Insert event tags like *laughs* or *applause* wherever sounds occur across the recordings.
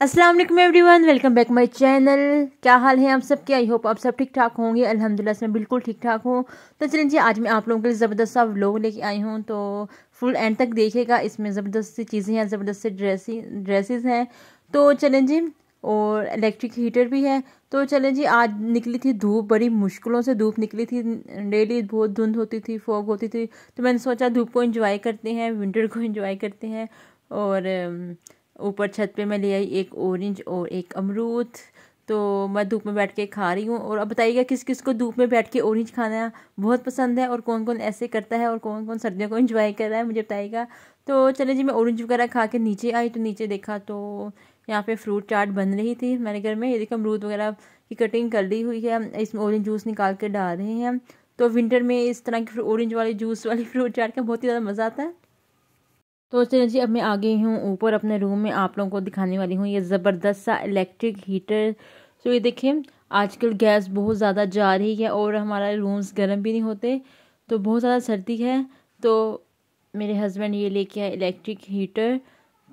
Aslam everyone welcome back my channel क्या हाल है आप सबके आई होप आप सब ठीक ठाक होंगे अल्हम्दुलिल्लाह से मैं बिल्कुल ठीक ठाक हूँ तो चलिए जी आज मैं आप लोगों के लिए ज़बरदस्त सा व्लॉग लेके आई हूँ तो फुल एंड तक देखेगा इसमें ज़बरदस्त सी चीज़ें हैं ज़बरदस्त से ड्रेसी हैं तो चलें जी और इलेक्ट्रिक हीटर भी है तो चलें जी आज निकली थी धूप बड़ी मुश्किलों से धूप निकली थी डेली बहुत धुंध होती थी फॉग होती थी तो मैंने सोचा धूप को इंजॉय करते हैं विंटर को इंजॉय करते हैं और ऊपर छत पे मैं ले आई एक ऑरेंज और एक अमरूद तो मैं धूप में बैठ के खा रही हूँ और अब बताइएगा किस किस को धूप में बैठ के ऑरेंज खाना बहुत पसंद है और कौन कौन ऐसे करता है और कौन कौन सर्दियों को इन्जॉय कर रहा है मुझे बताइएगा तो चले जी मैं ऑरेंज वगैरह खा के नीचे आई तो नीचे देखा तो यहाँ पे फ्रूट चाट बन रही थी मेरे घर में ये देखो अमरूद वगैरह की कटिंग कर ली हुई है इसमें ऑरेंज जूस निकाल के डाल रहे हैं तो विंटर में इस तरह की ऑरेंज वाली जूस वाली फ्रूट चाट का बहुत ही ज़्यादा मज़ा आता है तो चलिए जी अब मैं आ गई हूँ ऊपर अपने रूम में आप लोगों को दिखाने वाली हूँ ये ज़बरदस्त सा इलेक्ट्रिक हीटर तो ये देखें आजकल गैस बहुत ज़्यादा जा रही है और हमारा रूम्स गर्म भी नहीं होते तो बहुत ज़्यादा सर्दी है तो मेरे हस्बैंड ये लेके आए इलेक्ट्रिक हीटर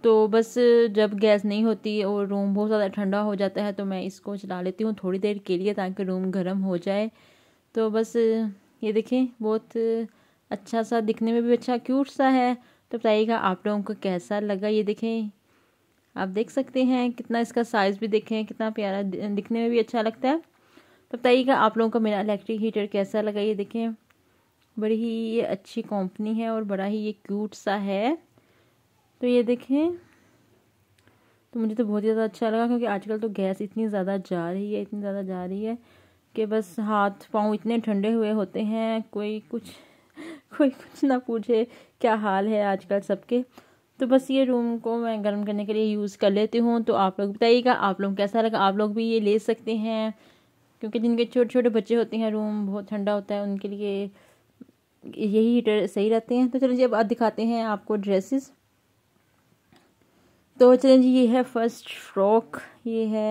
तो बस जब गैस नहीं होती और रूम बहुत ज़्यादा ठंडा हो जाता है तो मैं इसको चला लेती हूँ थोड़ी देर के लिए ताकि रूम गर्म हो जाए तो बस ये देखें बहुत अच्छा सा दिखने में भी अच्छा क्यूट सा है तो बताइएगा आप लोगों को कैसा लगा ये देखें आप देख सकते हैं कितना इसका साइज़ भी देखें कितना प्यारा दिखने में भी अच्छा लगता है तो बताइएगा आप लोगों को मेरा इलेक्ट्रिक हीटर कैसा लगा ये देखें बड़ी ही ये अच्छी कंपनी है और बड़ा ही ये क्यूट सा है तो ये देखें तो मुझे तो बहुत ही ज़्यादा अच्छा लगा क्योंकि आजकल तो गैस इतनी ज़्यादा जा रही है इतनी ज़्यादा जा रही है कि बस हाथ पाँव इतने ठंडे हुए होते हैं कोई कुछ *laughs* कोई कुछ ना पूछे क्या हाल है आजकल सबके तो बस ये रूम को मैं गर्म करने के लिए यूज़ कर लेती हूँ तो आप लोग बताइएगा आप लोग कैसा लगा आप लोग भी ये ले सकते हैं क्योंकि जिनके छोटे छोटे बच्चे होते हैं रूम बहुत ठंडा होता है उनके लिए यही हीटर सही रहते हैं तो जी अब दिखाते हैं आपको ड्रेसेस तो चलें जी ये है फर्स्ट फ्रॉक ये है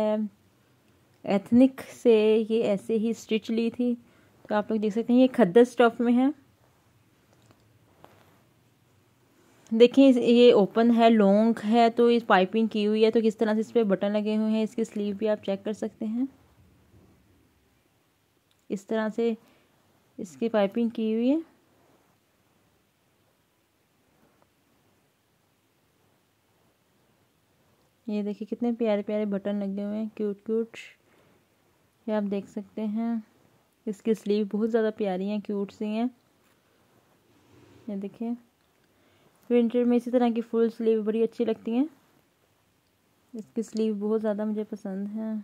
एथनिक से ये ऐसे ही स्टिच ली थी तो आप लोग देख सकते हैं ये खद्दर स्टफ में है देखिए ये ओपन है लॉन्ग है तो इस पाइपिंग की हुई है तो किस तरह से इस पर बटन लगे हुए हैं इसकी स्लीव भी आप चेक कर सकते हैं इस तरह से इसकी पाइपिंग की हुई है ये देखिए कितने प्यारे प्यारे बटन लगे हुए हैं क्यूट क्यूट ये आप देख सकते हैं इसकी स्लीव बहुत ज़्यादा प्यारी हैं क्यूट सी हैं ये देखिए विंटर में इसी तरह की फुल स्लीव बड़ी अच्छी लगती हैं इसकी स्लीव बहुत ज़्यादा मुझे पसंद है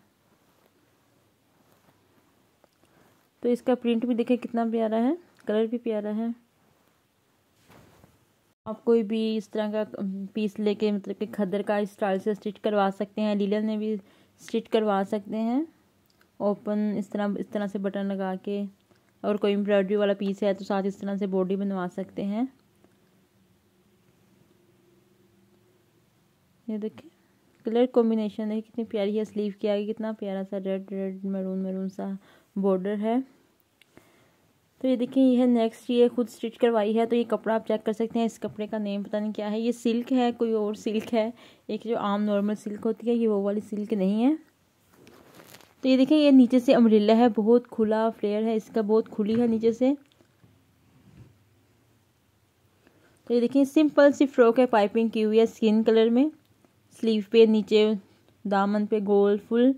तो इसका प्रिंट भी देखें कितना प्यारा है कलर भी प्यारा है आप कोई भी इस तरह का पीस लेके मतलब कि खदर का स्टाइल से स्टिच करवा सकते हैं लीलन में भी स्टिच करवा सकते हैं ओपन इस तरह इस तरह से बटन लगा के और कोई एम्ब्रॉयडरी वाला पीस है तो साथ इस तरह से बॉडी बनवा सकते हैं ये देखिए कलर कॉम्बिनेशन है कितनी प्यारी है स्लीव के आगे कितना प्यारा सा रेड रेड मरून मरून सा बॉर्डर है तो ये देखिए ये है नेक्स्ट ये खुद स्टिच करवाई है तो ये कपड़ा आप चेक कर सकते हैं इस कपड़े का नेम पता नहीं क्या है ये सिल्क है कोई और सिल्क है एक जो आम नॉर्मल सिल्क होती है ये वो वाली सिल्क नहीं है तो ये देखिए ये नीचे से अम्ब्रेला है बहुत खुला फ्लेयर है इसका बहुत खुली है नीचे से तो ये देखिए सिंपल सी फ्रॉक है पाइपिंग की हुई है स्किन कलर में स्लीव पे नीचे दामन पे गोल फुल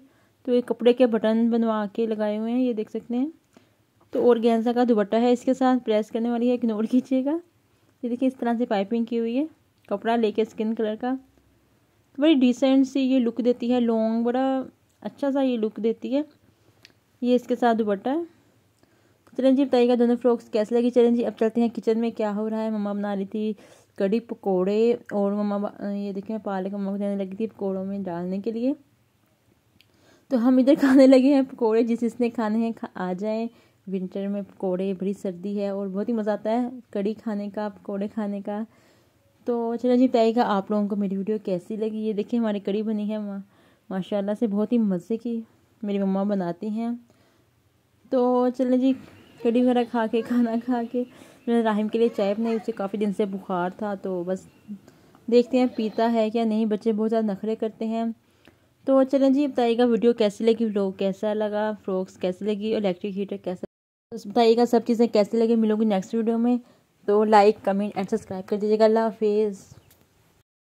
तो ये कपड़े के बटन बनवा के लगाए हुए हैं ये देख सकते हैं तो और गेंसा का दुपट्टा है इसके साथ प्रेस करने वाली है इग्नोर कीजिएगा ये देखिए इस तरह से पाइपिंग की हुई है कपड़ा लेके स्किन कलर का तो बड़ी डिसेंट सी ये लुक देती है लॉन्ग बड़ा अच्छा सा ये लुक देती है ये इसके साथ दुपट्टा है तो चलें जी बताइएगा दोनों फ्रॉक्स कैसे लगी चलें जी अब चलते हैं किचन में क्या हो रहा है मम्मा बना रही थी कड़ी पकोड़े और मम्मा ये देखिए मैं पालक मम्मा को देने लगी थी पकोड़ों में डालने के लिए तो हम इधर *laughs* खाने लगे हैं पकोड़े जिस जिसने खाने हैं खा आ जाए विंटर में पकोड़े बड़ी सर्दी है और बहुत ही मज़ा आता है कड़ी खाने का पकोड़े खाने का तो चलो जी बताइएगा आप लोगों को मेरी वीडियो कैसी लगी ये देखिए हमारी कड़ी बनी है मा, माशाल्लाह से बहुत ही मज़े की मेरी मम्मा बनाती हैं तो चलो जी कड़ी वगैरह खा के खाना खा के मैंने राहिम के लिए चाय बनाई उसे काफ़ी दिन से बुखार था तो बस देखते हैं पीता है क्या नहीं बच्चे बहुत ज़्यादा नखरे करते हैं तो चलें जी बताइएगा वीडियो कैसी लगी व्लॉग कैसा लगा फ्रॉक्स कैसी लगी इलेक्ट्रिक हीटर कैसा तो बताइएगा सब चीज़ें कैसी लगी मिलोगी नेक्स्ट वीडियो में तो लाइक कमेंट एंड सब्सक्राइब कर दीजिएगा अल्लाह हाफिज़